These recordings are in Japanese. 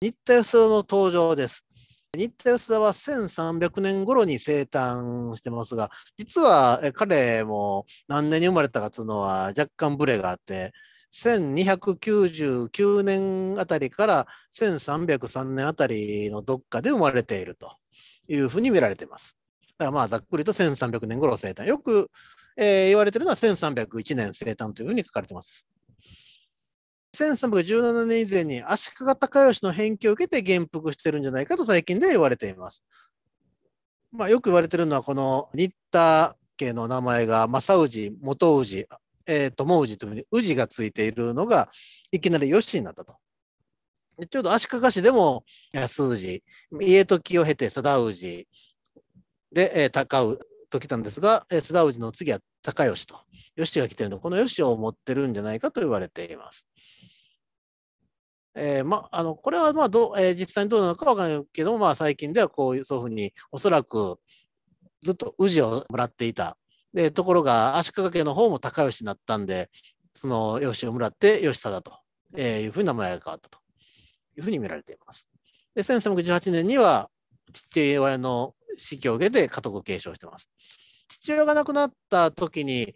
新田義田の登場です。新田義田は1300年頃に生誕してますが、実は彼も何年に生まれたかというのは若干ブレがあって、1299年あたりから1303年あたりのどっかで生まれているというふうに見られています。だからまあざっくりと1300年頃生誕。よく、えー、言われているのは1301年生誕というふうに書かれています。1317年以前に足利高義の返京を受けて元服してるんじゃないかと最近では言われています。まあ、よく言われてるのはこの新田家の名前が正氏元氏え友氏というふうに氏がついているのがいきなり義になったと。ちょうど足利市でも安氏家時を経て貞氏で、えー、高うときたんですが、え貞氏の次は高義と義が来てるのこの義を持ってるんじゃないかと言われています。えー、ま、あのこれはまあど、えー、実際にどうなのかわからないけど、まあ、最近ではこういうそういうふうにおそらくずっと氏をもらっていたでところが足利家の方も高吉になったんでその吉をもらって吉貞と、えー、いうふうに名前が変わったというふうに見られています。で1318年には父親の死去を受けて家督を継承してます。父親が亡くなった時に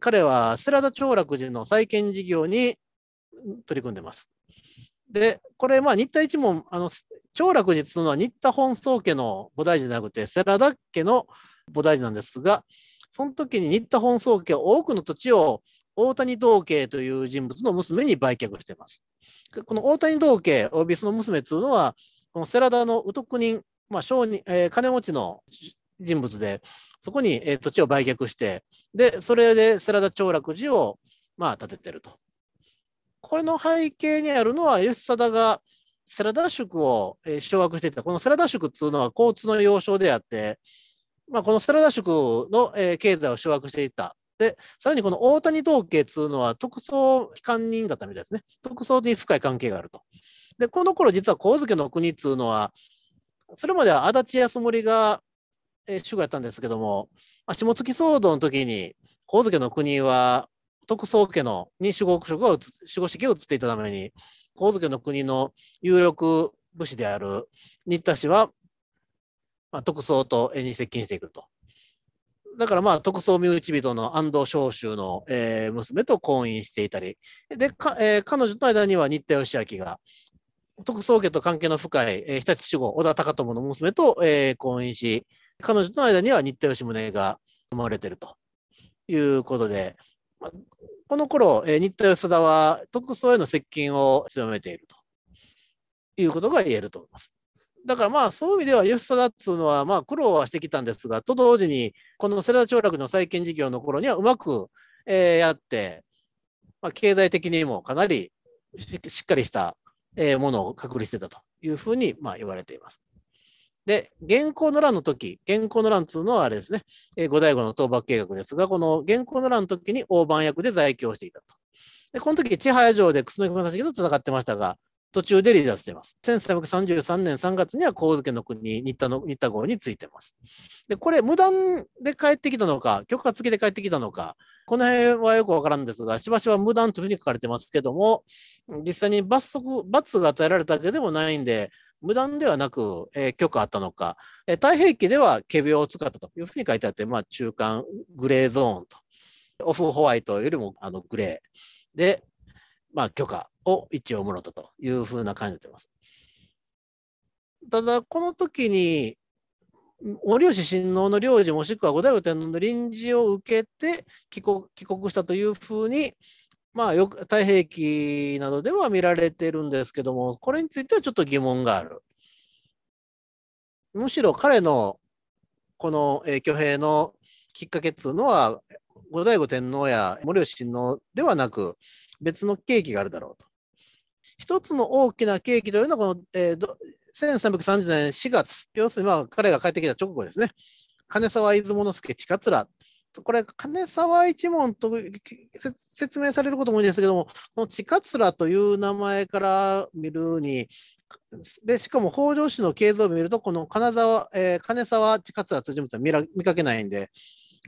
彼は世良田長楽寺の再建事業に取り組んでます。で、これ、まあ、新田一門、あの、長楽に継ぐのは新田本宗家の菩提寺じゃなくて、世良田家の菩提寺なんですが、その時に新田本宗家は多くの土地を大谷道慶という人物の娘に売却しています。この大谷道慶及びその娘というのは、この世良田の宇徳人、まあ商人えー、金持ちの人物で、そこに、え土地を売却して、で、それで世良田長楽寺を、まあ、建ててると。これの背景にあるのは、吉貞がセラダ宿を、掌握していた、このセラダ宿っていうのは交通の要衝であって、まあ、このセラダ宿の、経済を掌握していた。で、さらにこの大谷統計っていうのは特捜機関人だったみたいですね。特捜に深い関係があると。で、この頃実は神月の国っていうのは、それまでは足立康盛が、主語やったんですけども、まあ、下月騒動の時に、神月の国は徳宗家のに守護職を守護式を移っていたために、津家の国の有力武士である新田氏は、まあ、徳宗と縁に接近していくと。だからまあ、身内人の安藤彰州の、えー、娘と婚姻していたり、で、かえー、彼女と間には新田義明が、徳宗家と関係の深い、えー、日立守護、小田隆友の娘と、えー、婚姻し、彼女との間には新田義宗が生まれているということで、この頃、えー、新田吉田は特捜への接近を強めているということが言えると思います。だからまあそういう意味では吉貞っていうのはまあ苦労はしてきたんですがと同時にこの世田兆楽の再建事業の頃にはうまく、えー、やって、まあ、経済的にもかなりしっかりした、えー、ものを確立してたというふうにまあ言われています。で、現行の乱の時、現行の乱というのはあれですね、えー、五大の討伐計画ですが、この現行の乱の時に大番役で在京していたと。で、この時、千早城で楠木正成と戦ってましたが、途中で離脱しています。1333年3月には神津家の国、新田の新田号についてます。で、これ、無断で帰ってきたのか、許可付きで帰ってきたのか、この辺はよくわからんですが、しばしば無断というふうに書かれてますけども、実際に罰則、罰が与えられたわけでもないんで、無断ではなく、えー、許可あったのか、えー、太平記では仮病を使ったというふうに書いてあって、まあ、中間グレーゾーンと、オフホワイトよりもあのグレーで、まあ、許可を一応もろたというふうな感じになっています。ただ、この時に、森吉親王の領事もしくは後醍醐天皇の臨時を受けて帰国したというふうに、まあ、よく太平記などでは見られてるんですけども、これについてはちょっと疑問がある。むしろ彼のこの挙兵のきっかけっていうのは、後醍醐天皇や森吉親王ではなく、別の契機があるだろうと。一つの大きな契機というのは、この、えー、1330年4月、要するにまあ彼が帰ってきた直後ですね、金沢出雲之助近これ、金沢一門と説明されることも多いですけども、この地桂という名前から見るに、でしかも北条氏の系図を見ると、この金沢、えー、金沢地桂辻元は見ら見かけないんで、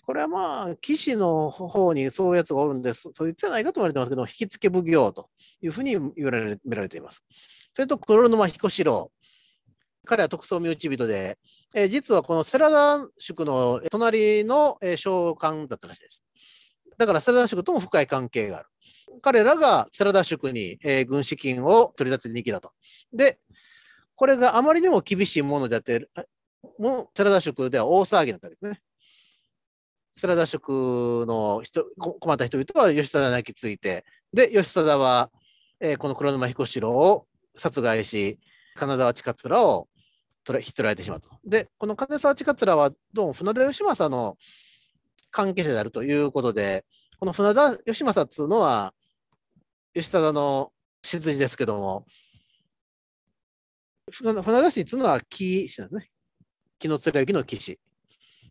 これはまあ、騎士の方にそういうやつがおるんです、そいつじゃないかと言われてますけど、引き付け奉行というふうに言われ見られています。それと黒沼彦四郎、彼は特捜身内人で、えー、実はこのセラダ宿の隣の、えー、商館だったらしいです。だからセラダ宿とも深い関係がある。彼らがセラダ宿に、えー、軍資金を取り立てに来たと。で、これがあまりにも厳しいものであって、もうセラダ宿では大騒ぎだったわけですね。セラダ宿の人困った人々は吉田に泣きついて、で、吉田は、えー、この黒沼彦四郎を殺害し、金沢千桂を引っ取られてしまうと。で、この金沢千桂は、どうも船田義政の関係者であるということで、この船田義政っつうのは、吉貞の執事ですけども、船田氏っつうのは木氏ですね。木の貫之の木氏。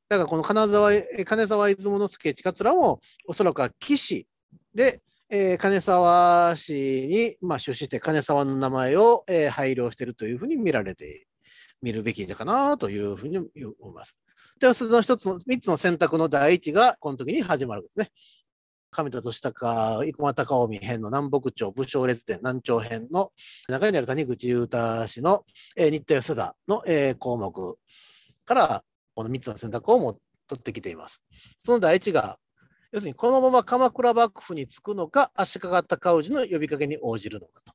だからこの金沢金沢出雲之助地桂もおそらくは騎士で、えー、金沢市に、まあ、出資して金沢の名前を、えー、配慮しているというふうに見られている。見るべきかなというふうに思います。では、その一つの、三つの選択の第一が、この時に始まるんですね。上田敏孝、生駒隆臣編の南北朝武将列伝南朝編の中にある谷口裕太氏の、えー、日田安田の、えー、項目からこの三つの選択をも取ってきています。その第一が、要するにこのまま鎌倉幕府につくのか、足利尊氏の呼びかけに応じるのかと。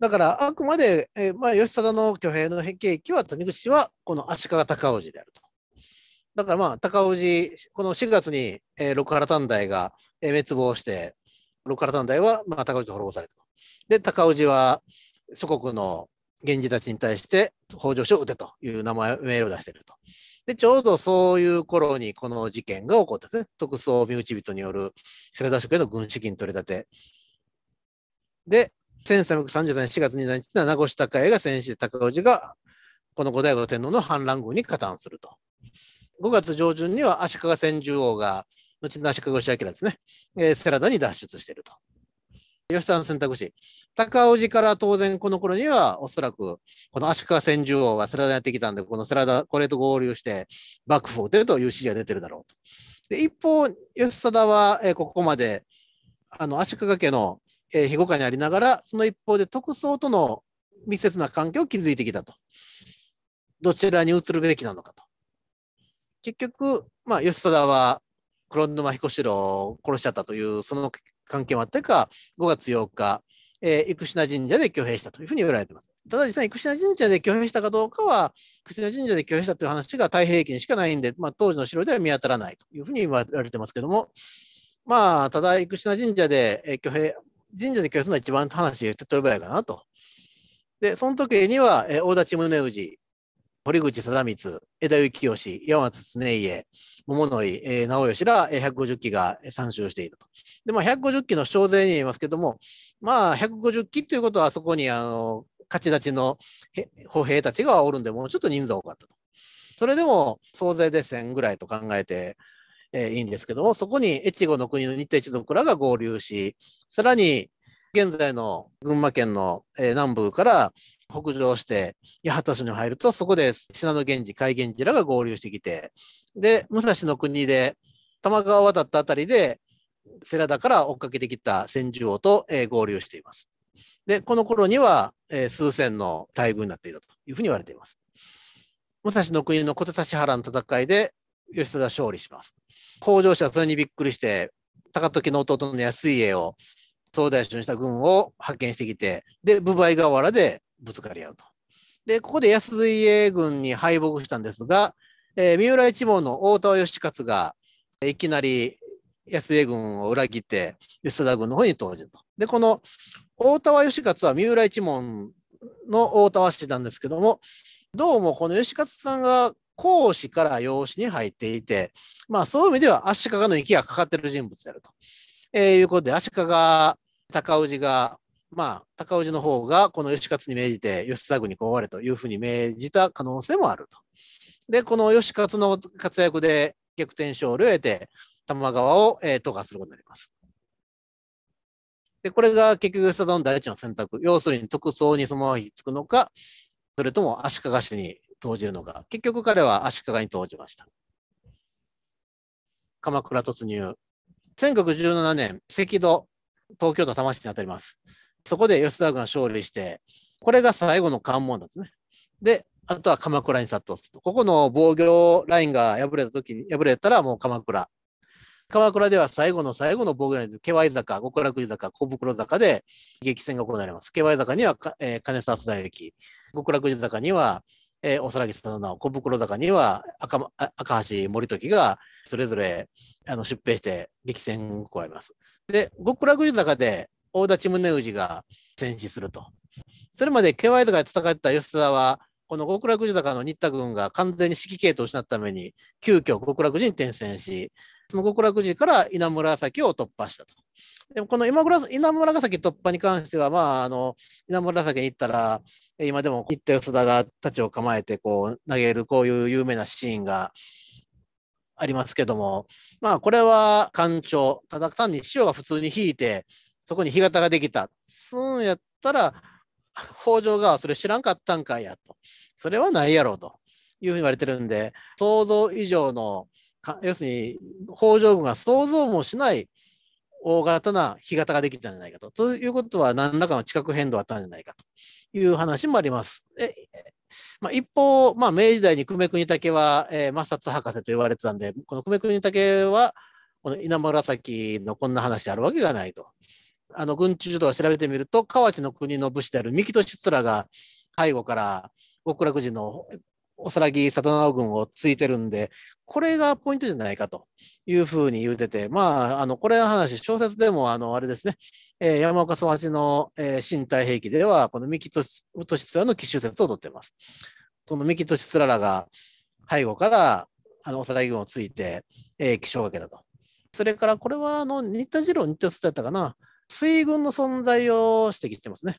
だから、あくまで、えー、まあ、義貞の挙兵の兵器は、谷口はこの足利尊氏であると。だから、まあ、尊氏、この4月に、えー、六原短大が、滅亡して、六原短大は、まあ、尊氏が滅ぼされた。で、尊氏は祖国の源氏たちに対して、北条氏を撃てという名前、命令を出していると。で、ちょうどそういう頃にこの事件が起こったですね。特捜身内人による白田諸への軍資金取り立て。で、1333年4月27日、七越高江が戦死で高氏がこの後醍醐天皇の反乱軍に加担すると。5月上旬には足利千住王が、後の足利義明ですね、えー、セラダに脱出していると。吉田の選択肢。高氏から当然この頃には、おそらく、この足利千住王がセラダにやってきたんで、このセラダ、これと合流して、幕府を出るという指示が出てるだろうと。で一方、吉沢は、えー、ここまで、あの足利家のえー、庇護下にありながら、その一方で特捜との密接な関係を築いてきたと。どちらに移るべきなのかと。結局、まあ、吉貞は黒沼彦四郎を殺しちゃったという、その関係もあってか、5月8日、えー、生品神社で挙兵したというふうに言われています。ただ実際、生品神社で挙兵したかどうかは、生品神社で挙兵したという話が太平記にしかないんで、まあ、当時の城では見当たらないというふうに言われてますけども、まあ、ただ、生品神社で挙兵、神社で教すのは一番話が手っ取り早いかなと。で、その時には、えー、大立宗氏、堀口貞光、枝幸義、山松常家、桃の井、えー、直義ら150機が参集していると。で、まあ、150機の小勢に言いますけども、まあ、150機ということは、そこに、あの、勝ち立ちの歩兵たちがおるんで、もうちょっと人数多かったと。それでも、総勢で1000ぐらいと考えて、えー、いいんですけども、そこに越後の国の日田一族らが合流し、さらに現在の群馬県の、えー、南部から北上して、八幡市に入ると、そこで信濃源氏、海源氏らが合流してきて、で、武蔵の国で、玉川渡ったあたりで、世良田から追っかけてきた千住王と、えー、合流しています。で、この頃には、えー、数千の大軍になっていたというふうに言われています。武蔵の国の小手指原の戦いで、義田が勝利します。北条氏はそれにびっくりして、高時の弟の安家を総大将にした軍を派遣してきて、で、部倍河原でぶつかり合うと。で、ここで安家軍に敗北したんですが、えー、三浦一門の大田義勝が、いきなり安井軍を裏切って、吉田軍の方に投じると。で、この大田義勝は三浦一門の大田氏なんですけども、どうもこの義勝さんが孔子から養子に入っていて、まあ、そういう意味では足利の息がかかっている人物であると、えー、いうことで、足利高氏が、まあ、高氏の方がこの義勝に命じて、義貞に壊れというふうに命じた可能性もあると。で、この義勝の活躍で逆転勝利を得て、玉川を、えー、統括することになります。で、これが結局、義貞の第一の選択。要するに、特捜にそのままひっつくのか、それとも足利氏に投じるのか、結局彼は足利に投じました。鎌倉突入。1917年、赤道、東京都多摩市に当たります。そこで吉田軍が勝利して、これが最後の関門なんですね。で、あとは鎌倉に殺到すると。ここの防御ラインが破れた時に、破れたらもう鎌倉。鎌倉では最後の最後の防御ライン、ケワイ坂、極楽寺坂、小袋坂で激戦が行われます。ケワイ坂には、えー、金沢津大駅、極楽寺坂にはえー、おそらくその小袋坂には赤赤橋、森時がそれぞれあの出兵して激戦を加えます。で、極楽寺坂で大立宗氏が戦死すると。それまで KY 坂で戦った吉田は、この極楽寺坂の新田軍が完全に指揮系統を失ったために、急遽極楽寺に転戦し、その極楽寺から稲村崎を突破したと。でもこの今稲村ヶ崎突破に関しては、まあ、あの稲村崎に行ったら、今でも行った吉田が太刀を構えてこう投げるこういう有名なシーンがありますけども、まあこれは干潮、ただ単に潮が普通に引いて、そこに干潟ができた、すんやったら、北条がそれ知らんかったんかいやと、それはないやろうというふうに言われてるんで、想像以上の、要するに北条軍が想像もしない大型な干潟ができたんじゃないかと。ということは何らかの地殻変動があったんじゃないかと。いう話もあります。えまあ、一方、まあ、明治時代に久米国武は、えー、摩擦博士と言われてたんで、この久米国武は、この稲紫のこんな話あるわけがないと。あの軍中とか調べてみると、河内の国の武士である三木利面が背後から極楽寺のおさらぎ里直軍をついてるんで、これがポイントじゃないかというふうに言うてて、まあ、あの、これの話、小説でも、あの、あれですね、えー、山岡総八の、えー、身体兵器では、この三木シ津良の奇襲説を取ってます。この三木敏ララが背後から、あの、おさらい軍をついて、えー、気象がけたと。それから、これは、あの、新田次郎、新田津だったかな、水軍の存在を指摘してますね。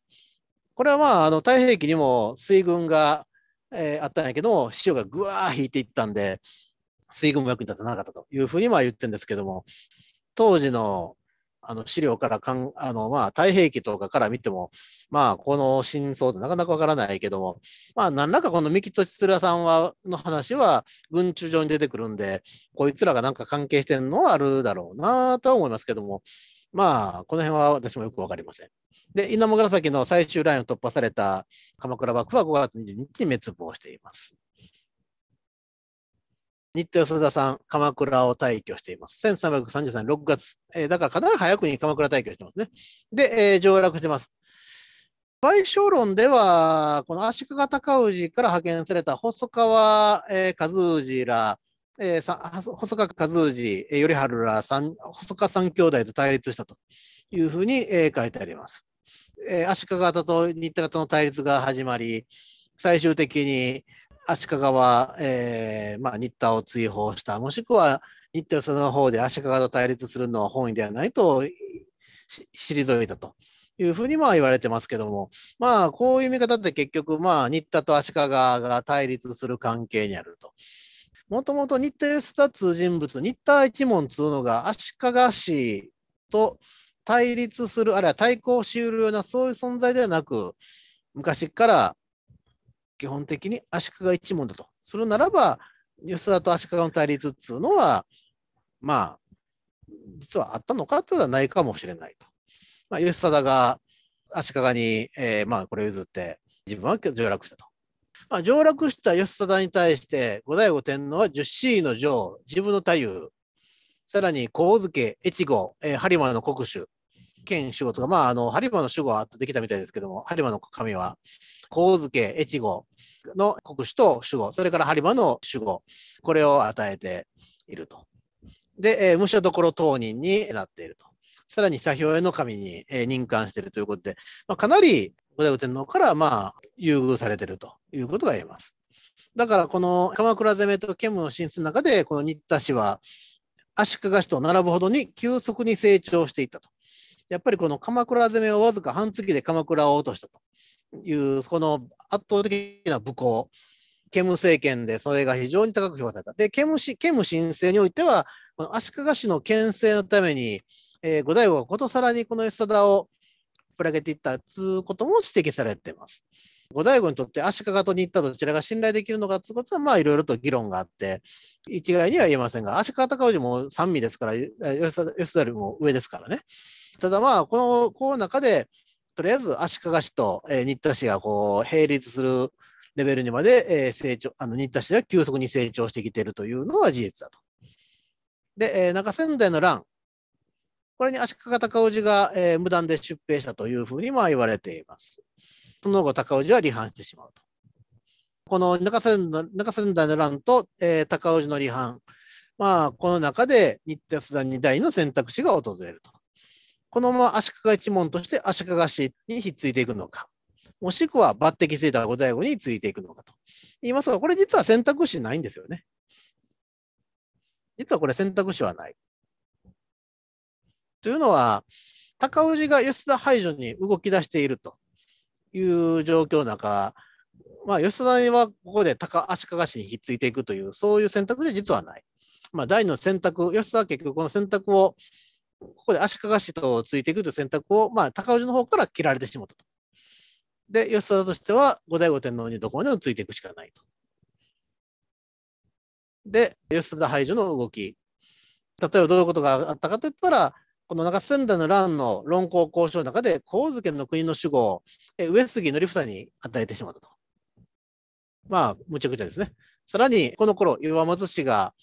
これはまあ、あの、太平記にも水軍が、えー、あったんやけど、潮がぐわー引いていったんで、水軍も役に立たなかったというふうにあ言ってるんですけども、当時のあの資料からかん、あのまあ、太平記とかから見ても、まあ、この真相ってなかなかわからないけども、まあ、何らかこの三木敏らさんはの話は、軍中上に出てくるんで、こいつらがなんか関係してるのはあるだろうなとは思いますけども、まあ、この辺は私もよくわかりません。で、稲茂崎の最終ラインを突破された鎌倉幕府は5月22日に滅亡しています。日田安田さん、鎌倉を退去しています。1333年6月。えー、だからかなり早くに鎌倉退去してますね。で、えー、上洛してます。賠償論では、この足利尊氏から派遣された細川、えー、和氏ら、えー、さ細川和氏、えー、頼春ら細川三兄弟と対立したというふうに、えー、書いてあります。えー、足利方と新田方の対立が始まり、最終的に、足利は、えーまあ、新田を追放した、もしくは新田その方で足利と対立するのは本意ではないと退いたというふうにまあ言われてますけども、まあ、こういう見方って結局、まあ、新田と足利が対立する関係にあると。もともと新田義達人物、新田一門つうのが足利氏と対立する、あるいは対抗しうるようなそういう存在ではなく、昔から基本的に足利が一門だと。するならば、安田と足利の対立っていうのは、まあ、実はあったのかというのはないかもしれないと。まあ、吉貞が足利に、えー、まあ、これ譲って、自分は上洛したと。まあ、上洛した吉貞に対して、後醍醐天皇は十四位の上、自分の太夫、さらに上家越後、え播磨の国主、剣守護とか、まあ、あの、播磨の守護はできたみたいですけども、播磨の神は、神家、越後の国主と守護、それから播磨の守護、これを与えていると。で、えー、武者所当人になっていると。さらに左表への神に、えー、任官しているということで、まあ、かなり後醍醐天皇から、まあ、優遇されているということが言えます。だから、この鎌倉攻めと剣武の進出の中で、この新田氏は足利氏と並ぶほどに急速に成長していったと。やっぱりこの鎌倉攻めをわずか半月で鎌倉を落としたという、この圧倒的な武功、ケム政権でそれが非常に高く評された。で、ケムケム申請においては、この足利氏の牽制のために、えー、後醍醐がことさらにこの安貞をぶらげていったつうことも指摘されています。後醍醐にとって足利と新田どちらが信頼できるのかということは、まあいろいろと議論があって、一概には言えませんが、足利尊氏も三味ですから、吉田よりも上ですからね。ただまあ、このこの中で、とりあえず足利市と、えー、新田市がこう並立するレベルにまで、えー、成長、あの新田市が急速に成長してきているというのは事実だと。で、えー、中仙台の乱、これに足利尊氏が、えー、無断で出兵したというふうにまあ言われています。その後、尊氏は離反してしまうと。この中仙中仙台の乱と、えー、高氏の離反、まあ、この中で日鉄団2代の選択肢が訪れると。このまま足利一門として足利氏にひっついていくのか、もしくは抜擢していた後醍醐についていくのかと言いますが、これ実は選択肢ないんですよね。実はこれ選択肢はない。というのは、高氏が吉田排除に動き出しているという状況の中、まあ、吉田はここで高足利氏にひっついていくという、そういう選択肢は実はない。まあ、大の選択、吉田は結局この選択をここで足利氏とついていくという選択を、まあ、高氏の方から切られてしまったと。で、義貞としては、後醍醐天皇にどこまでもついていくしかないと。で、義貞排除の動き。例えばどういうことがあったかといったら、この中仙台の乱の論考交渉の中で、神津家の国の主語を上杉則房に与えてしまったと。まあ、むちゃくちゃですね。さらに、この頃、岩松氏が、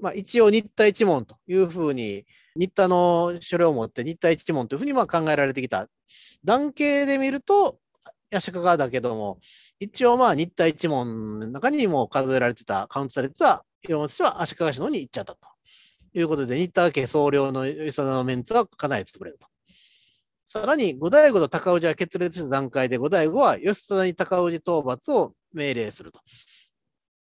まあ、一応日体一門というふうに新田の書類を持って新田一門というふうにまあ考えられてきた。段形で見ると、八利川だけども、一応まあ新田一門の中にも数えられてた、カウントされてた岩松氏は足利市の方に行っちゃったということで、新田家総領の吉田のメンツはかなり作れると。さらに、後醍醐と高氏は決裂した段階で、後醍醐は吉田に高氏討伐を命令すると。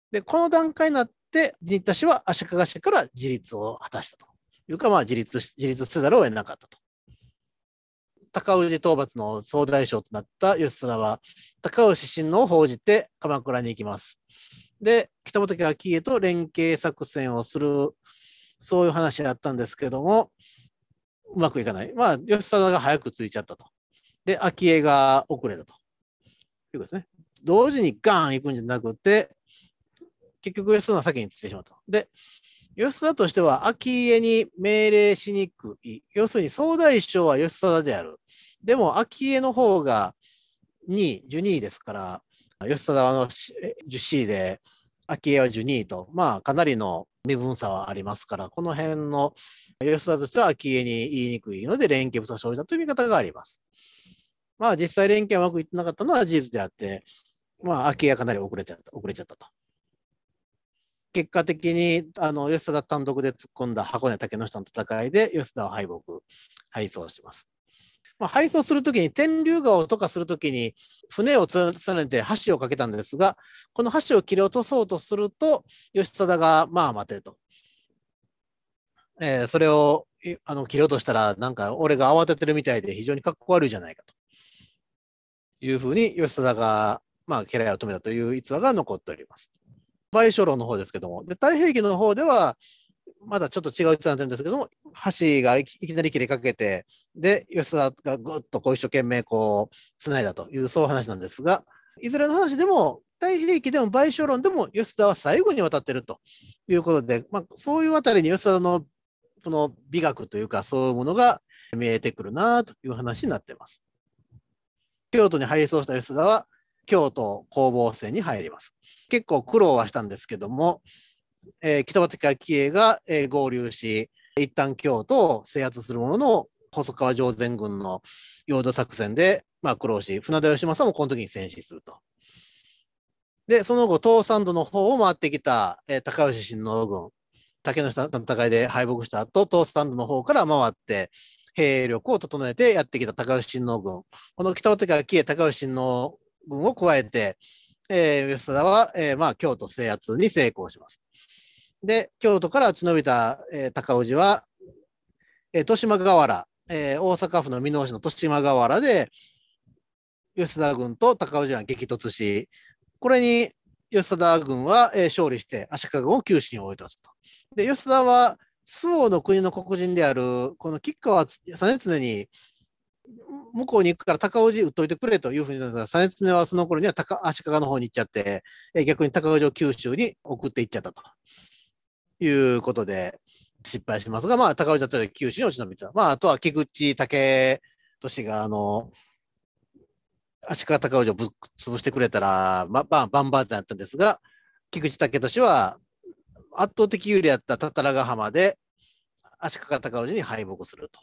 で、この段階になって、新田氏は足利氏から自立を果たしたと。いうか、まあ、自立自立せざるを得なかったと。高氏討伐の総大将となった義貞は、高氏親王を報じて鎌倉に行きます。で、北本家昭家と連携作戦をする、そういう話やったんですけども、うまくいかない。まあ、義貞が早く着いちゃったと。で、昭恵が遅れたと。いうことですね。同時にガーン行くんじゃなくて、結局、義貞は先に着いてしまった。で、吉田としては昭家に命令しにくい。要するに総大将は吉田である。でも昭家の方が2位、12位ですから、吉田はの1 0位で、昭恵は12位と、まあ、かなりの身分差はありますから、この辺の吉田としては昭恵に言いにくいので、連携不足生じたという見方があります。まあ、実際連携はうまくいってなかったのは事実であって、まあ、昭恵はかなり遅れちゃった遅れちゃったと。結果的にあの吉田が単独で突っ込んだ箱根竹の下の戦いで吉田を敗北敗走します。まあ、配送するときに、天竜川を渡かするときに、船を連ねて橋をかけたんですが、この橋を切り落とそうとすると、義貞が、まあ待てと。えー、それをあの切り落としたら、なんか俺が慌ててるみたいで、非常にかっこ悪いじゃないかと。いうふうに、義貞が、まあ、家来を止めたという逸話が残っております。賠償論の方ですけども、で太平記の方では、まだちょっと違う位置になってるんですけども、橋がいきなり切れかけて、で、吉沢がぐっとこう一生懸命こう、つないだという、そういう話なんですが、いずれの話でも、太平記でも賠償論でも、吉沢は最後に渡ってるということで、まあ、そういうあたりに吉沢のこの美学というか、そういうものが見えてくるなという話になってます。京都に配送した吉沢は、京都攻防戦に入ります。結構苦労はしたんですけども、えー、北畠家恵が、えー、合流し、一旦京都を制圧するものの、細川上前軍の陽土作戦で、まあ、苦労し、船田義政もこの時に戦死すると。で、その後、東山道の方を回ってきた、えー、高吉親王軍、竹の下の戦いで敗北した後、東山道の方から回って、兵力を整えてやってきた高吉親王軍、この北畠家恵高吉親王軍を加えて、えー、吉田は、えーまあ、京都制圧に成功します。で、京都からち延びた、えー、高氏は、えー、豊島河原、えー、大阪府の箕面市の豊島河原で、吉田軍と高氏は激突し、これに吉田軍は、えー、勝利して、足利軍を九死に追い出すと。で、吉田は、周防の国の黒人である、この吉川実常に向こうに行くから高尾寺打っといてくれというふうになったら、実はその頃には高足利の方に行っちゃって、逆に高尾城九州に送っていっちゃったということで、失敗しますが、まあ、高尾城ったら九州に落ち延びた。まあ、あとは菊池武俊が、あの、足利高尾城ぶっ潰してくれたら、ま、バンバンバンってなったんですが、菊池武俊は圧倒的有利だった多々良ヶ浜で、足利高尾城に敗北すると。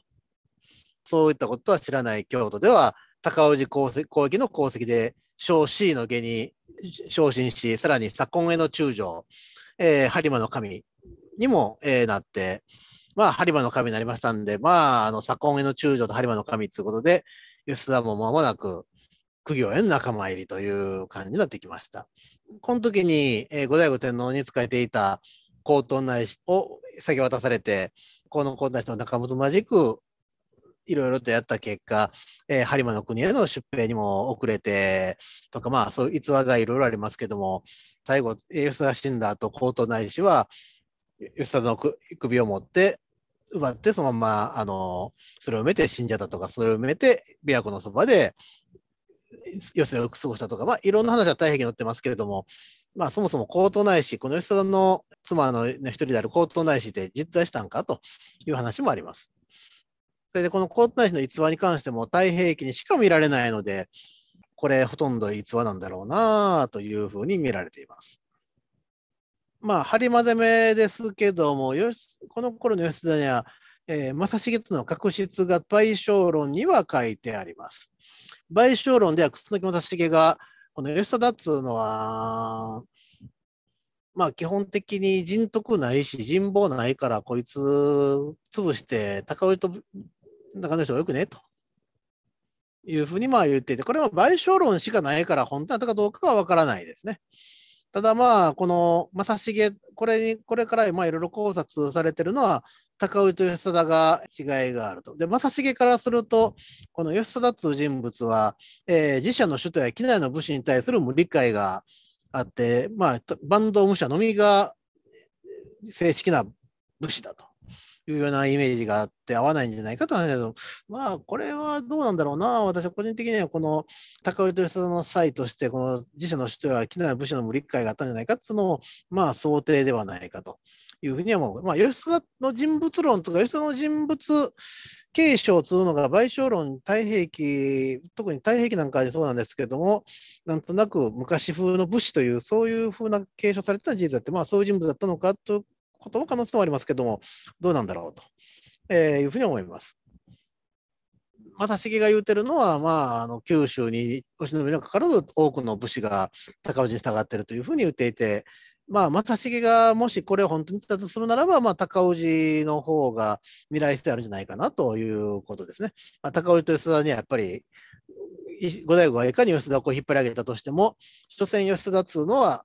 そういったことは知らない京都では、高氏功績の功績で、昇進の下に昇進し、さらに左近への中将、えー、播磨の神にも、えー、なって、まあ、播磨の神になりましたんで、まあ、あの左近への中将と播磨の神ということで、吉田も間もなく、苦行への仲間入りという感じになってきました。この時に、えー、後醍醐天皇に仕えていた皇統内を先渡されて、この皇太子の仲とまじくいろいろとやった結果、えー、播磨の国への出兵にも遅れてとか、まあ、そういう逸話がいろいろありますけども、最後、吉田が死んだ後、江東内氏は、吉田の首を持って、奪って、そのまま、あの、それを埋めて死んじゃったとか、それを埋めて、琵琶湖のそばで、余よを過ごしたとか、まあ、いろんな話は大変に載ってますけれども、まあ、そもそも江東内氏、この吉田の妻の一人である江東内氏で実在したんかという話もあります。それでこの皇太子の逸話に関しても太平記にしか見られないので、これほとんど逸話なんだろうなというふうに見られています。まあ、張り混ぜ目ですけども、よしこの頃の吉田には、えー、正成との確執が賠償論には書いてあります。賠償論では楠木正成が、この吉田っつうのは、まあ基本的に人徳ないし人望ないからこいつ潰して高尾とんな感じよくねと。いうふうにまあ言っていて、これは賠償論しかないから、本当なかどうかは分からないですね。ただまあ、この正成、これに、これからまあいろいろ考察されてるのは、高尾と吉貞が違いがあると。で、正成からすると、この吉貞という人物は、えー、自社の首都や機内の武士に対する無理解があって、まあ、坂東武者のみが正式な武士だと。いうようなイメージがあって合わないんじゃないかと話だけど、まあ、これはどうなんだろうな、私は個人的にはこの高尾と吉田の際として、この自社の人やは機能や部署の無理解があったんじゃないかっていうのを、まあ、想定ではないかと。いうふうには思う。まあ、吉田の人物論とか、吉田の人物継承というのが賠償論、太平記、特に太平記なんかでそうなんですけども、なんとなく昔風の武士という、そういうふうな継承された事実だって、まあ、そういう人物だったのかとことの可能性もありますけども、どうなんだろうと、えー、いうふうに思います。正成が言うてるのは、まあ、あの九州にお忍びのかかわらず多くの武士が高氏に従っているというふうに言っていて、まあ、正成がもしこれを本当にだとするならば、まあ、高氏の方が未来性あるんじゃないかなということですね。まあ、高氏と吉田にはやっぱり、五代五はいかに吉田をこう引っ張り上げたとしても、所詮吉田っつうのは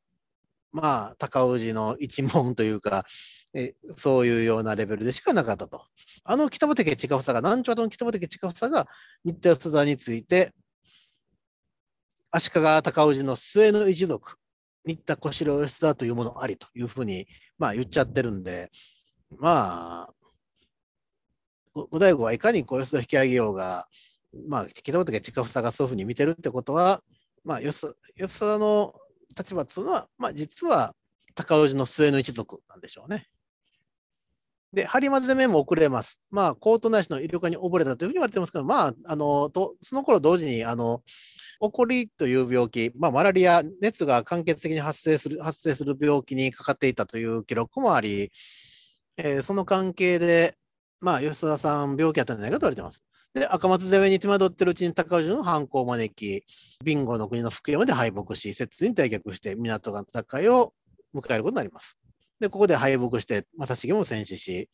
まあ、高氏の一門というか、えそういうようなレベルでしかなかったと。あの北畠近房が、南朝の北畠近房が新田安田について、足利高氏の末の一族、新田小四郎安田というものありというふうに、まあ、言っちゃってるんで、まあ、五代醐はいかにこう安田引き上げようが、まあ、北畠近房がそういうふうに見てるってことは、まあ、安田の立場っていうのは、まあ、実は高氏の末の一族なんでしょうね。で、針ま攻めも遅れます。まあ、コートなしの威力化に溺れたというふうに言われてますけど、まあ、あのとその頃同時に、あの起こりという病気、まあ、マラリア、熱が間欠的に発生する発生する病気にかかっていたという記録もあり、えー、その関係で、まあ、吉田さん、病気やったんじゃないかと言われてます。で、赤松攻めに手間取ってるうちに高城の反抗を招き、ビンゴの国の福山で敗北し、摂津に退却して港が戦いを迎えることになります。で、ここで敗北して、正成も戦死し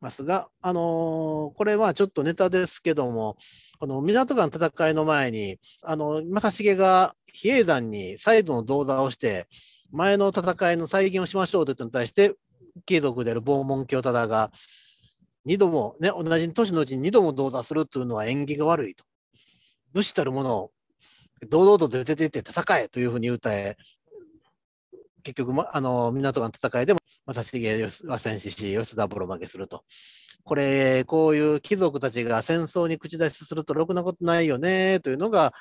ますが、あのー、これはちょっとネタですけども、この港が戦いの前に、あの、正成が比叡山に再度の銅座をして、前の戦いの再現をしましょうと言ったのに対して、継続である傍門京忠が2度も、ね、同じ年のうちに2度も同座するというのは縁起が悪いと。武士たるものを堂々と出て出て戦えというふうにたえ、結局、ま、あの港の戦いでも正成は戦死し、吉田ボロ負けすると。これ、こういう貴族たちが戦争に口出しするとろくなことないよねというのが、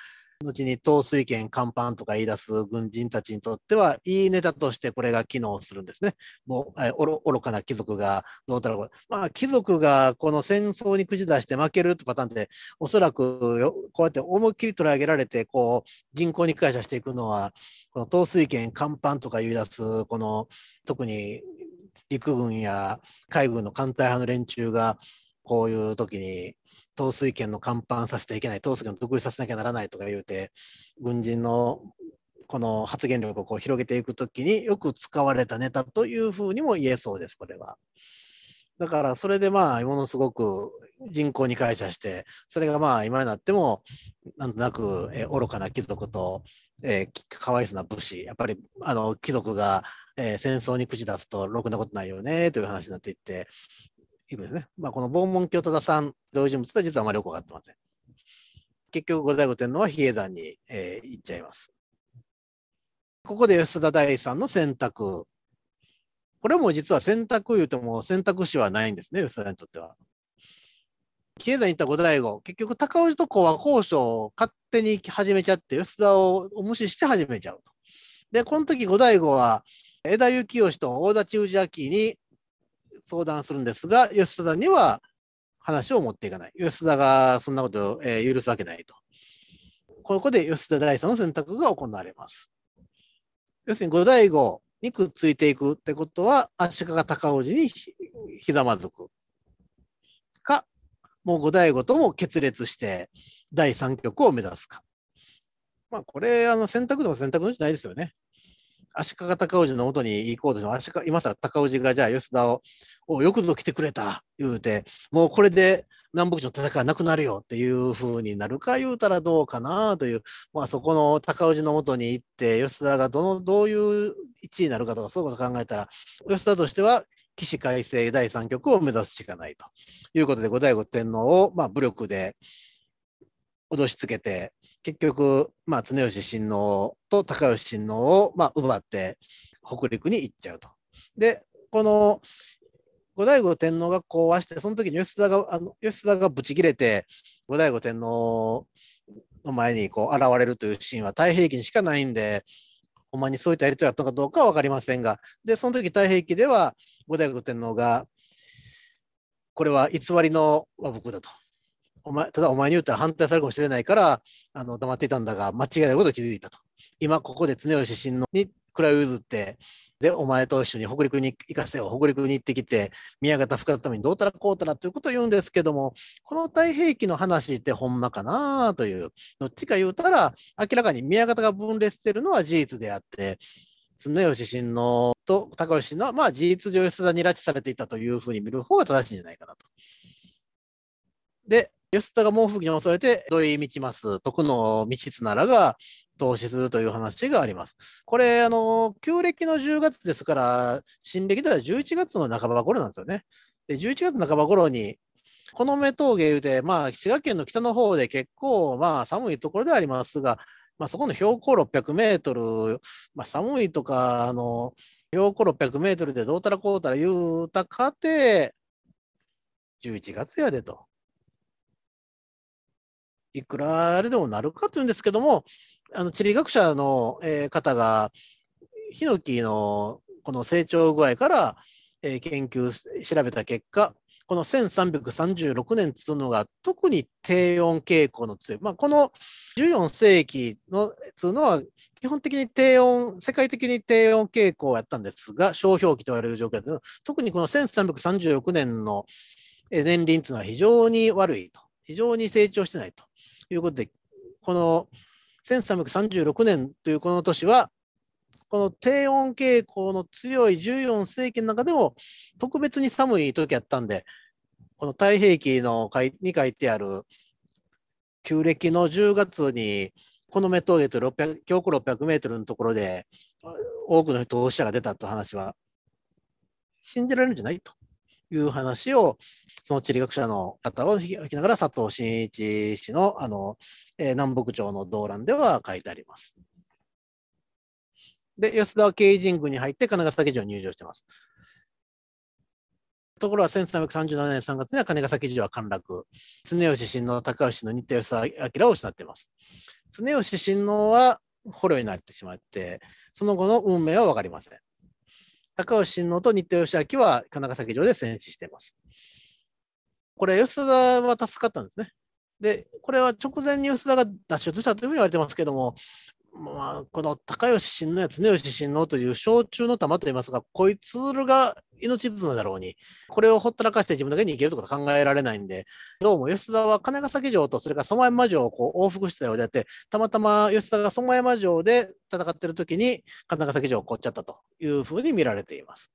後に統帥権乾板とか言い出す軍人たちにとっては、いいネタとしてこれが機能するんですね。もう、えー、愚かな貴族がどうたらこまあ、貴族がこの戦争にくじ出して負けるってパターンで、おそらくよこうやって思いっきり取り上げられて、こう、銀行に感謝していくのは、この統帥権乾板とか言い出す、この、特に陸軍や海軍の艦隊派の連中が、こういう時に統帥権の看板させていけない、統帥権を独立させなきゃならないとか言うて、軍人のこの発言力をこう広げていくときによく使われたネタというふうにも言えそうです、これは。だからそれでまあ、ものすごく人口に感謝して、それがまあ今になっても、なんとなく、愚かな貴族と、えー、かわいそうな武士、やっぱりあの貴族が、えー、戦争に口出すとろくなことないよねという話になっていって、いるんですね。まあ、この坊門教多田さん、同人物とは実はあまりよくわかってません。結局、後醍醐天皇は比叡山に、えー、行っちゃいます。ここで吉田大さんの選択。これも実は選択言うても選択肢はないんですね、吉田にとっては。比叡山に行った後醍醐、結局高氏と子は交渉を勝手に始めちゃって、吉田を無視して始めちゃうと。で、この時後醍醐は、枝幸義と大立氏明に相談するんですが、吉田には話を持っていかない。吉田がそんなことを、えー、許すわけないと。ここで吉田大佐の選択が行われます。要するに五代五にくっついていくってことは、足利尊氏にひざまずく。か、もう五代五とも決裂して、第三局を目指すか。まあ、これ、あの選択でも選択のうちないですよね。足利尊氏のもとに行こうとしても、足利今更尊氏がじゃあ吉田を、およくぞ来てくれた、言うて、もうこれで南北朝の戦いはなくなるよっていうふうになるか言うたらどうかなという、まあ、そこの高氏のもとに行って、吉田がどのどういう位位になるかとか、そういうことを考えたら、吉田としては、起死回生第三局を目指すしかないということで、後醍醐天皇を、まあ、武力で脅しつけて、結局、まあ、常吉親王と高吉親王を、まあ、奪って北陸に行っちゃうと。で、この後醍醐天皇が壊して、その時に吉田が、あの吉田がブチ切れて、後醍醐天皇の前にこう現れるというシーンは太平記にしかないんで、ほんまにそういったやり取りだったかどうかは分かりませんが、で、その時太平記では後醍醐天皇が、これは偽りの和睦だと。お前ただお前に言ったら反対されるかもしれないからあの黙っていたんだが間違いないこと気づいたと今ここで常吉親王に位を譲ってでお前と一緒に北陸に行かせよ北陸に行ってきて宮方深ためにどうたらこうたらということを言うんですけどもこの太平記の話ってほんまかなというどっちか言うたら明らかに宮方が分裂してるのは事実であって常吉親王と高吉のまあ事実上吉田に拉致されていたというふうに見る方が正しいんじゃないかなと。で吉田が毛布に恐れて、土井道ます徳の道綱らが投資するという話があります。これ、あの、旧暦の10月ですから、新暦では11月の半ば頃なんですよね。で、11月半ば頃に、この目峠いうて、まあ、滋賀県の北の方で結構、まあ、寒いところでありますが、まあ、そこの標高600メートル、まあ、寒いとか、あの、標高600メートルでどうたらこうたら言うたかて、11月やでと。いくらでもなるかというんですけども、あの地理学者の、えー、方が、ヒノキのこの成長具合から、えー、研究、調べた結果、この1336年つうのが特に低温傾向の強い、まあ、この14世紀のつうのは基本的に低温、世界的に低温傾向やったんですが、商標期と言われる状況で、特にこの1336年の年輪というのは非常に悪いと、非常に成長してないと。いうことで、この1336年というこの年は、この低温傾向の強い14世紀の中でも特別に寒い時やったんで、この太平記のに書いてある旧暦の10月にこの目峠と600標高600メートルのところで多くの投資者が出たと話は信じられるんじゃないという話をその地理学者の方を引きながら佐藤真一氏のあの、えー、南北朝の動乱では書いてあります。で、吉沢慶神宮に入って金ヶ崎城に入場してます。ところが1337年3月には金ヶ崎城は陥落、常吉親王、高吉の新田義沢明を失っています。常吉親王は捕虜になってしまって、その後の運命は分かりません。高吉親王と新田義明は金ヶ崎城で戦死しています。これ、吉田は助かったんですね。で、これは直前に吉田が脱出したというふうに言われてますけども、まあ、この高吉親王や常吉親王という小中の玉といいますが、こいつが命綱だろうに、これをほったらかして自分だけに行けるとか考えられないんで、どうも吉田は金ヶ崎城とそれから馬山城をこう往復したようであって、たまたま吉田が馬山城で戦っている時に金ヶ崎城を凝こっちゃったというふうに見られています。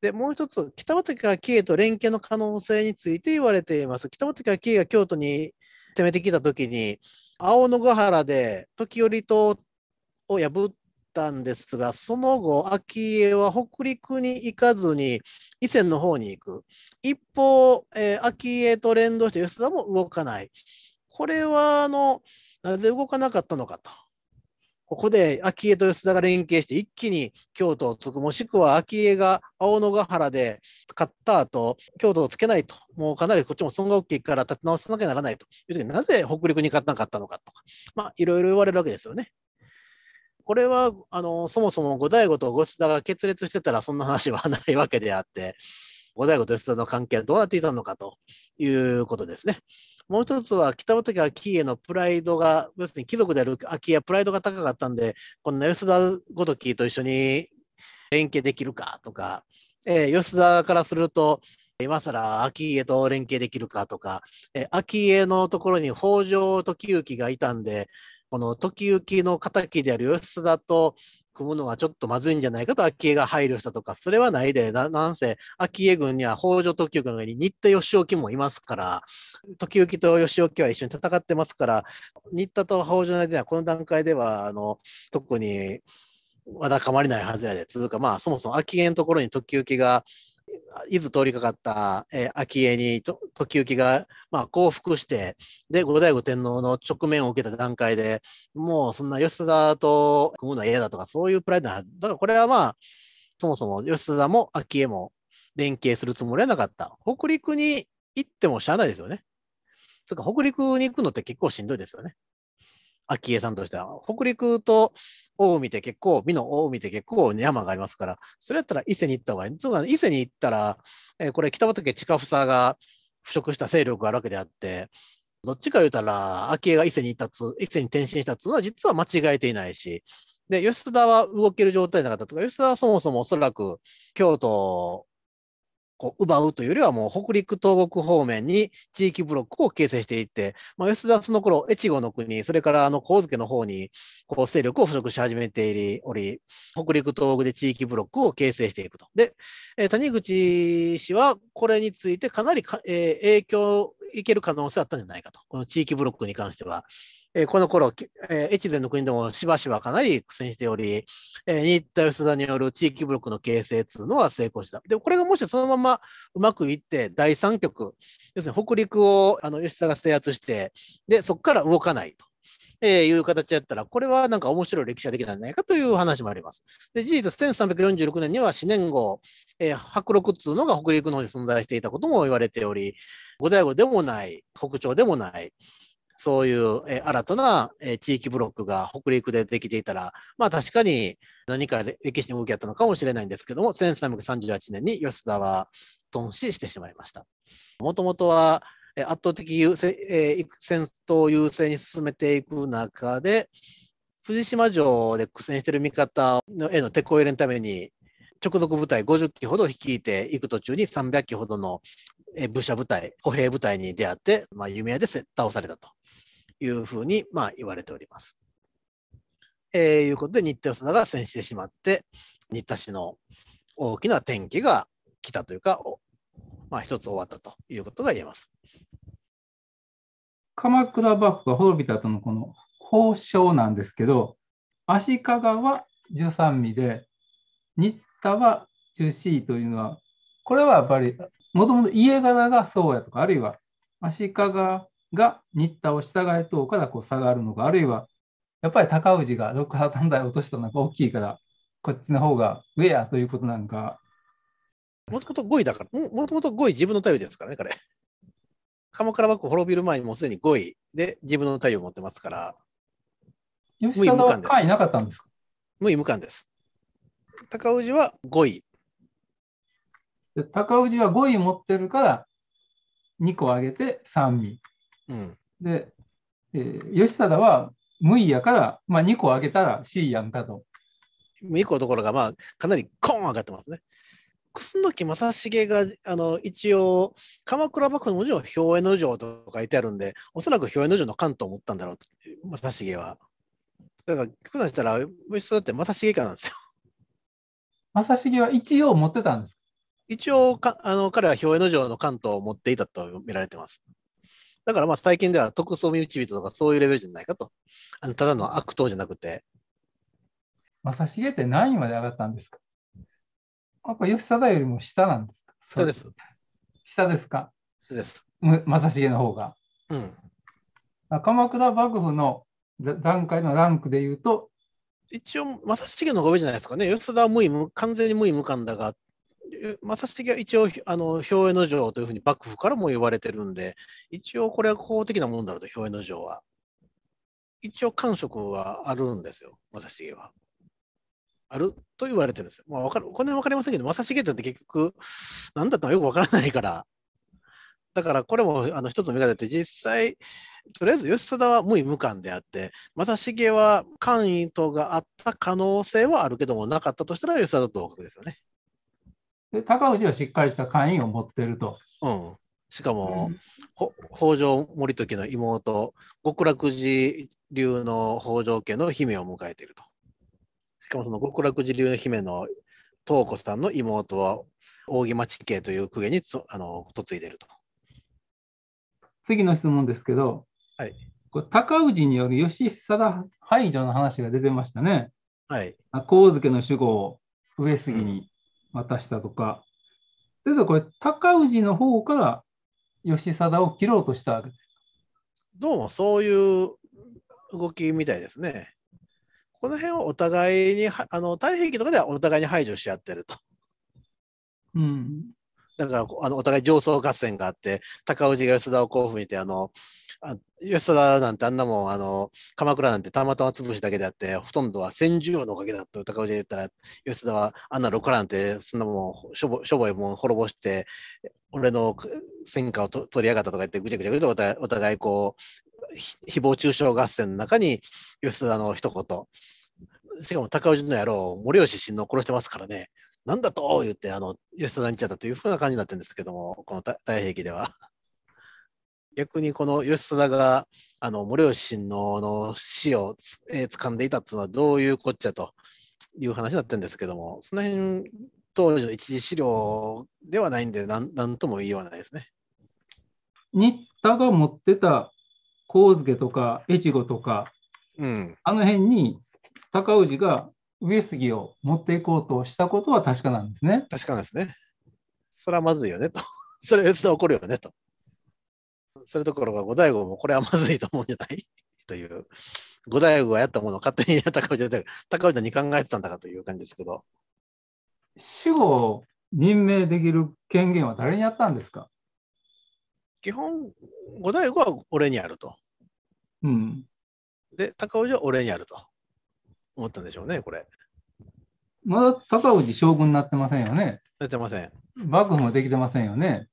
で、もう一つ、北畠が慶と連携の可能性について言われています。北畠が慶が京都に攻めてきたときに、青野ヶ原で時折党を破ったんですが、その後、昭恵は北陸に行かずに伊勢の方に行く。一方、えー、昭恵と連動して吉田も動かない。これは、あの、なぜ動かなかったのかと。ここで昭恵と吉田が連携して一気に京都をつく、もしくは昭恵が青野ヶ原で勝った後、京都をつけないと、もうかなりこっちも損が大きいから立て直さなきゃならないという時になぜ北陸に勝たなかったのかとか、まあ、いろいろ言われるわけですよね。これはあのそもそも後醍醐と吉田が決裂してたらそんな話はないわけであって、後醍醐と吉田の関係はどうなっていたのかということですね。もう一つは北畠顕家のプライドが、要するに貴族である昭家プライドが高かったんで、こんな吉田ごときと一緒に連携できるかとか、えー、吉田からすると、今更昭家と連携できるかとか、えー、秋家のところに北条時行がいたんで、この時行の敵である吉田とくものはちょっとまずいんじゃないかと昭恵が配慮したとか、それはないで、ななんせ昭恵軍には北条時行の上に新田義興もいますから、時行と義興は一緒に戦ってますから、新田と北条の間はこの段階ではあの特にわだかまりないはずやで、続くか、まあそもそも昭恵のところに時行が伊豆通りかかった、えー、昭恵にと時行が、まあ、降伏してで後醍醐天皇の直面を受けた段階でもうそんな吉田と組むのは嫌だとかそういうプライドなはずだからこれはまあそもそも吉田も昭恵も連携するつもりはなかった北陸に行ってもしゃあないですよね。つか北陸に行くのって結構しんどいですよね。昭恵さんとしては。北陸と大海って結構、美濃、大海って結構山がありますから、それやったら伊勢に行った方がいい。つまり伊勢に行ったら、えー、これ北畠近房が腐食した勢力があるわけであって、どっちか言うたら、昭恵が伊勢に行ったつ、伊勢に転身したつのは実は間違えていないし、で、吉田は動ける状態なかったとか、吉田はそもそもおそらく京都こう奪うというよりはもう北陸、東北方面に地域ブロックを形成していって、まあ、吉田の頃、越後の国、それからあの神津の方にこう勢力を付属し始めており、北陸、東北で地域ブロックを形成していくと。で、えー、谷口氏はこれについてかなりか、えー、影響いける可能性あったんじゃないかと、この地域ブロックに関しては。えー、この頃、えー、越前の国でもしばしばかなり苦戦しており、えー、新田吉田による地域ブロックの形成というのは成功した。で、これがもしそのままうまくいって、第三局、要するに北陸をあの吉田が制圧して、で、そこから動かないと。えー、いう形やったら、これはなんか面白い歴史ができたんじゃないかという話もあります。で、事実、1346年には四年後、えー、白六通いうのが北陸の方に存在していたことも言われており、五大後でもない、北朝でもない、そういう、え新たな、え地域ブロックが北陸でできていたら、まあ確かに何か歴史に動きあったのかもしれないんですけども、1338年に吉田は頓死してしまいました。もともとは圧倒的優勢、え戦闘優勢に進めていく中で、藤島城で苦戦している味方への手こ入れのために、直属部隊50機ほど率いていく途中に300機ほどの武者部隊、歩兵部隊に出会って、まあ、弓矢で倒されたと。いうふうに、まあ、言われております。えー、いうことで、新田義貞が戦死してしまって、新田氏の大きな転機が来たというか、まあ、一つ終わったということが言えます。鎌倉幕府が滅びた後のこの褒章なんですけど、足利は13尾で、新田は14位というのは、これはやっぱり、もともと家柄がそうやとか、あるいは足利が新田を従えとからこう差があるのか、あるいはやっぱり高氏が六波短大落としたのが大きいから、こっちの方が上やということなんか。もともと5位だから、もともと5位自分の太陽ですからね、彼。鎌倉幕府滅びる前にもうすでに5位で自分の太陽を持ってますから。吉田は関位なかったんですか無意無関です。高氏は5位。高氏は5位持ってるから、2個上げて3位。で、えー、義忠は無意やから、まあ、2個あげたら C やんかと。2個どころが、まあ、かなりコーン上がってますね。楠木正成があの一応鎌倉幕府の文字は兵衛の城と書いてあるんでおそらく兵衛の城の関東を持ったんだろう正成はだから聞くとしたらだって正成家なんですよ正成は一応持ってたんです一応かあの彼は兵衛の城の関東を持っていたと見られてますだからまあ最近では特捜身内人とかそういうレベルじゃないかと。あのただの悪党じゃなくて。正成って何位まで上がったんですかやっぱ吉定よりも下なんですかそうです。下ですかそうです。正成の方が。うん。鎌倉幕府の段階のランクでいうと一応、正成の方が上じゃないですかね。吉定は無意無完全に無意無感だがあっ正成は一応、あの、兵衛の城というふうに幕府からも言われてるんで、一応これは公的なものだろうと、兵衛の城は。一応、官職はあるんですよ、正成は。あると言われてるんですよ。まあ、わかる、この辺分かりませんけど、正成って結局、何だったのよくわからないから。だから、これも、あの、一つの見方で、実際、とりあえず吉貞は無意無感であって、正成は官位とがあった可能性はあるけども、なかったとしたら吉貞と同格ですよね。で高氏はしっかりした会員を持ってると。うん、しかも、北条盛時の妹極楽寺流の北条家の姫を迎えていると。しかもその極楽寺流の姫の東子さんの妹は扇町家という公家にあの嫁いでると。次の質問ですけど、はい、これ高氏による義貞排除の話が出てましたね。はい、神津家の主語を上杉に渡したとか、というとこれ、高氏の方から義貞を切ろうとしたわけです。どうもそういう動きみたいですね。この辺をお互いに、あの太平記とかではお互いに排除し合ってると。うん、だからあのお互い上層合戦があって高氏が吉田をこう見てあのあ吉田なんてあんなもんあの鎌倉なんてたまたま潰しだけであってほとんどは千住王のおかげだと高氏が言ったら吉田はあんなろくなんてそんなもんしょぼしょぼいもん滅ぼして俺の戦果を取りやがったとか言ってぐちゃぐちゃぐちゃお互いお互いこう誹謗中傷合戦の中に吉田の一言しかも高氏の野郎森吉親王殺してますからねなんだと言って、あの、吉田さんにちゃったというふうな感じになってるんですけども、この太平記では。逆にこの吉田が、あの、森吉親王の死をつ、えー、掴んでいたっていうのはどういうこっちゃという話になってるんですけども、その辺、当時の一次資料ではないんで、なんなんとも言いようないですね。新田が持ってた神津とか越後とか、うん、あの辺に高氏が上杉を持っていこうとしたことは確かなんですね。確かなんですね。それはまずいよねと。それは別に怒るよねと。それどころか、後醍醐もこれはまずいと思うんじゃないという。後醍醐がやったものを勝手に高氏で、高氏に考えてたんだかという感じですけど。死後任命できる権限は誰にあったんですか基本、後醍醐は俺にあると。うん。で、高尾は俺にあると。思ったんでしょうね、これ。まだ高氏将軍になってませんよね。なってません。幕府もできてませんよね。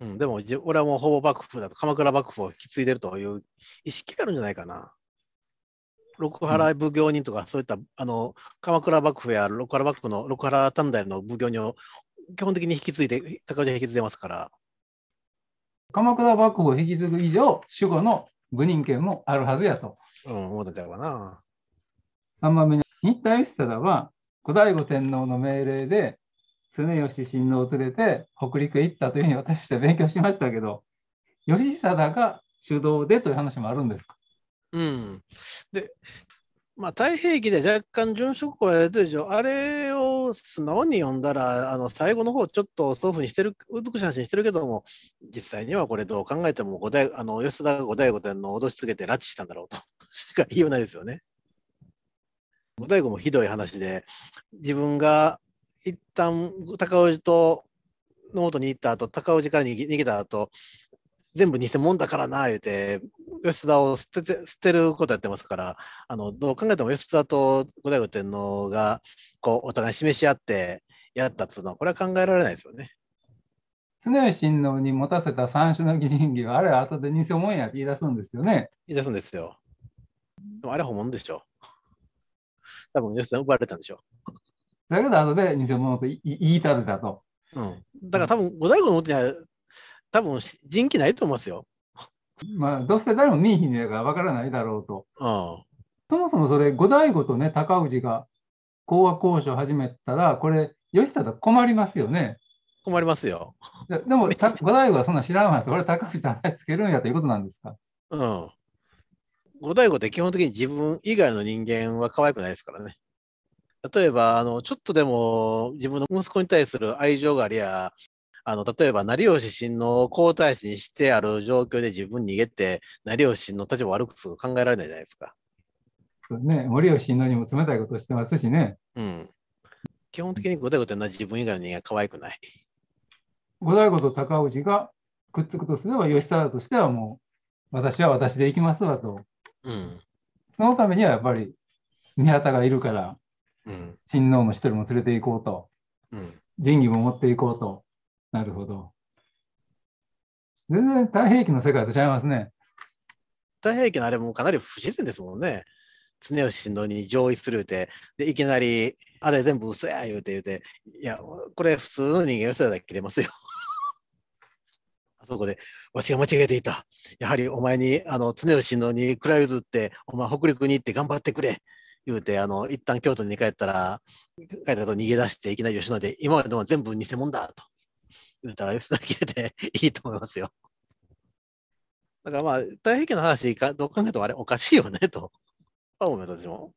うん、でも、俺はもうほぼ幕府だと、鎌倉幕府を引き継いでるという意識があるんじゃないかな。六原奉行人とか、そういった、うん、あの鎌倉幕府や六原幕府の六原短大の奉行人を基本的に引き継いで、高氏は引き継いでますから。鎌倉幕府を引き継ぐ以上、守護の武人権もあるはずやと。うん、思ったんちゃうかな。3番目に、新田義貞は後醍醐天皇の命令で、常吉親王を連れて北陸へ行ったというふうに私たちは勉強しましたけど、義貞が主導でという話もあるんですかうん。で、まあ、太平記で若干殉職をやるでしょ。あれを素直に読んだら、あの最後の方ちょっと祖父にしてる、うずく写真してるけども、実際にはこれどう考えても、あの吉田醍醐天皇を脅しつけて拉致したんだろうと しか言わないですよね。大悟もひどい話で、自分が一旦高氏とのもとに行った後、高氏から逃げた後、全部偽物だからな、言うて、吉田を捨てて捨てることやってますから、あのどう考えても吉田と五代五天皇がこうお互い示し合ってやったっつうのは、これは考えられないですよね。常吉親王に持たせた三種の義人儀は、あれは後で偽物やって言い出すんですよね。言い出すんですよ。でもあれは本物でしょ。う。多分吉田奪われたんでしょう。だけど、後で偽物と言い立てたと。うん、だから多分、五大悟のことには、多分人気ないと思いますよ。まあ、どうせ誰も見えひんねやから分からないだろうと。うん。そもそもそれ、五大悟とね、高氏が講和交渉を始めたら、これ、吉田困りますよね。困りますよ。でも、五大悟はそんな知らんわって、俺、高氏と話つけるんやということなんですか。うん。後醍醐って基本的に自分以外の人間は可愛くないですからね。例えば、あの、ちょっとでも自分の息子に対する愛情がありゃ、あの、例えば、成吉親の皇太子にしてある状況で自分逃げて、成吉親の立場を悪くする考えられないじゃないですか。そうね、森吉親のにも冷たいことしてますしね。うん。基本的に五醍醐ってのは自分以外の人間可愛くない。五醍醐と高氏がくっつくとすれば、吉沢としてはもう、私は私で行きますわと。うん、そのためにはやっぱり宮田がいるから、うん、親王の一人も連れて行こうと、うん、仁義も持っていこうと。なるほど。全然太平記の世界と違いますね。太平記のあれもかなり不自然ですもんね。常吉新郎に上位するて、で、いきなり、あれ全部嘘や言うて言うて、いや、これ普通の人間嘘だけ切れますよ。そこで、わしが間違えていた。やはりお前に、あの、常吉のに蔵譲って、お前北陸に行って頑張ってくれ。言うて、あの、一旦京都に帰ったら、帰ったと逃げ出していきなり吉野で、今までの全部偽物だと。言うたら、吉野切れていいと思いますよ。だからまあ、太平家の話どう考えてもあれおかしいよね、と。あ、ごめん、私も。